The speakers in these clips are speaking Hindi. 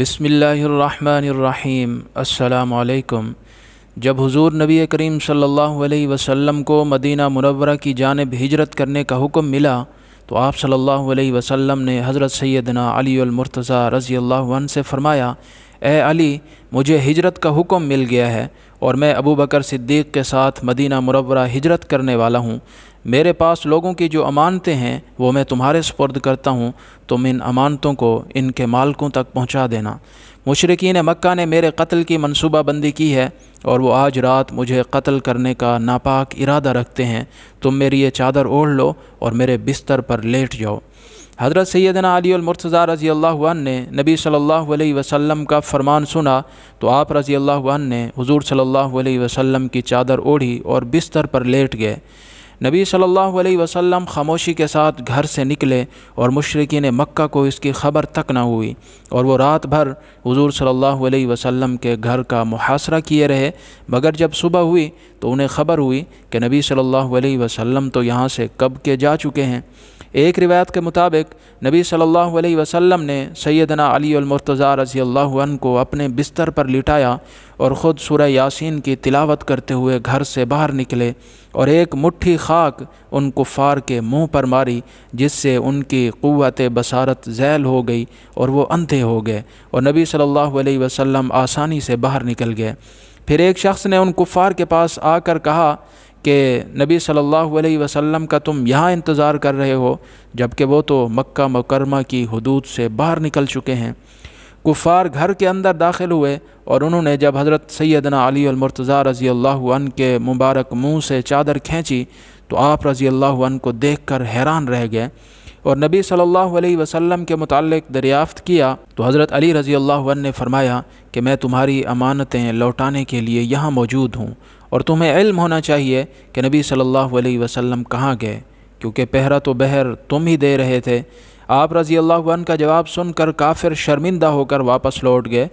बिसमीम् अल्लाम जब हुजूर नबी करीम सल्लल्लाहु अलैहि वसल्लम को मदीना मुनव्वरा की जानब हिजरत करने का हुक्म मिला तो आप सल्लल्लाहु अलैहि वसल्लम ने हज़रत सैदना अलीमरतज़ा रज़ी अल्लाह से फ़रमाया ए अली मुझे हिजरत का हुक्म मिल गया है और मैं अबू बकर सिद्दीक़ के साथ मदीना मुनव्वरा हिजरत करने वाला हूँ मेरे पास लोगों की जो अमानतें हैं वो मैं तुम्हारे सुपर्द करता हूँ तुम इन अमानतों को इनके मालकों तक पहुँचा देना मशरकिन मक्का ने मेरे कत्ल की मनसूबा बंदी की है और वो आज रात मुझे कत्ल करने का नापाक इरादा रखते हैं तुम मेरी ये चादर ओढ़ लो और मेरे बिस्तर पर लेट जाओ हज़रत सैदना अली अलमरतज़ा रज़ी अल्लाह ने नबी सल्लल्लाहु अलैहि वसल्लम का फ़रमान सुना तो आप रज़ी अल्लाह ने हुजूर सल्लल्लाहु अलैहि वसल्लम की चादर ओढ़ी और बिस्तर पर लेट गए नबी सल्लल्लाहु अलैहि वसल्लम खामोशी के साथ घर से निकले और मशरकिन मक्का को इसकी खबर तक न हुई और वो रात भर हजूर सल्लल्लाहु अलैहि वसल्लम के घर का मुहासरा किए रहे मगर जब सुबह हुई तो उन्हें खबर हुई कि नबी सल्लल्लाहु अलैहि वसल्लम तो यहाँ से कब के जा चुके हैं एक रिवायत के मुताबिक नबी सल्लल्लाहु अलैहि वसल्लम ने सैदना अली रजी अल्लाह को अपने बिस्तर पर लिटाया और ख़ुद सूर्य यासीन की तिलावत करते हुए घर से बाहर निकले और एक मुट्ठी खाक उन कुफ़ार के मुंह पर मारी जिससे उनकी क़वत बसारत झैल हो गई और वो अंधे हो गए और नबी सल्लल्लाहु अलैहि वसल्लम आसानी से बाहर निकल गए फिर एक शख्स ने उन कुफ़ार के पास आकर कहा कि नबी सल्लल्लाहु अलैहि वसल्लम का तुम यहाँ इंतज़ार कर रहे हो जबकि वो तो मक्का मुकरमा की हदूद से बाहर निकल चुके हैं कुफार घर के अंदर दाखिल हुए और उन्होंने जब हज़रत सैदना अली रज़ी अल्लाह के मुबारक मुंह से चादर खींची तो आप रज़ी अल्लाह को देख कर हैरान रह गए और नबी सल्लल्लाहु अलैहि वसल्लम के मुतालिक दरियाफ़त किया तो हज़रत अली रज़ी अल्लाह ने फ़रमाया कि मैं तुम्हारी अमानतें लौटाने के लिए यहाँ मौजूद हूँ और तुम्हें इल्म होना चाहिए कि नबी सल्लल्लाहु अलैहि वसल्लम कहाँ गए क्योंकि पहरा तो बहर तुम ही दे रहे थे आप रज़ी अल्लाह का जवाब सुनकर काफिर शर्मिंदा होकर वापस लौट गए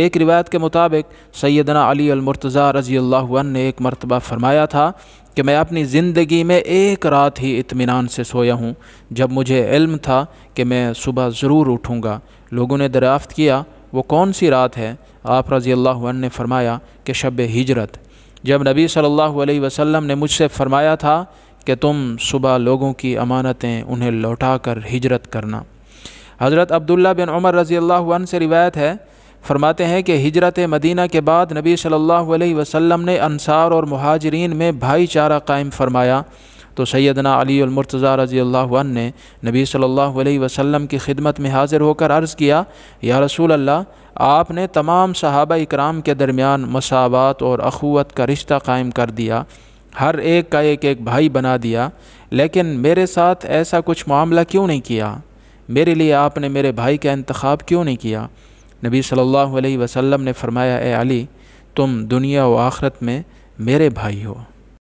एक रिवायत के मुताबिक सैदना अली अलमरतज़ा रज़ी अल्लाह ने एक मरतबा फरमाया था कि मैं अपनी ज़िंदगी में एक रात ही इत्मीनान से सोया हूँ जब मुझे इल्म था कि मैं सुबह ज़रूर उठूँगा लोगों ने दरियाफ़्त किया वो कौन सी रात है आप रज़ी अल्लाह ने फरमाया कि शब हिजरत जब नबी सल्लल्लाहु अलैहि वसल्लम ने मुझसे फ़रमाया था कि तुम सुबह लोगों की अमानतें उन्हें लौटा कर हिजरत करना हज़रत अब्दुल्ला बिन उमर रज़ी अल्लाह से रिवायत है फरमाते हैं कि हिजरत मदीना के बाद नबी सल्लल्लाहु अलैहि वसल्लम ने अनसार और महाजरीन में भाईचारा कायम फरमाया तो सैदना अलीमरतज़ा रज़ी अल्लाह ने नबी सल्लल्लाहु वसम की खिदमत में हाज़िर होकर अर्ज़ किया या रसूल अल्लाह आपने तमाम सहाबा इक्राम के दरमियान मसावत और अख़वत का रिश्ता कायम कर दिया हर एक का एक एक भाई बना दिया लेकिन मेरे साथ ऐसा कुछ मामला क्यों नहीं किया मेरे लिए आपने मेरे भाई का इंतखब क्यों नहीं किया नबी सल्लल्लाहु अलैहि वसल्लम ने फरमाया ए अली तुम दुनिया व आखरत में मेरे भाई हो